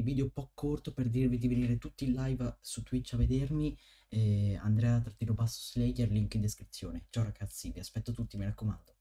video un po' corto per dirvi di venire tutti in live su Twitch a vedermi. Eh, Andrea trattino basso Slayer, link in descrizione. Ciao ragazzi, vi aspetto tutti, mi raccomando.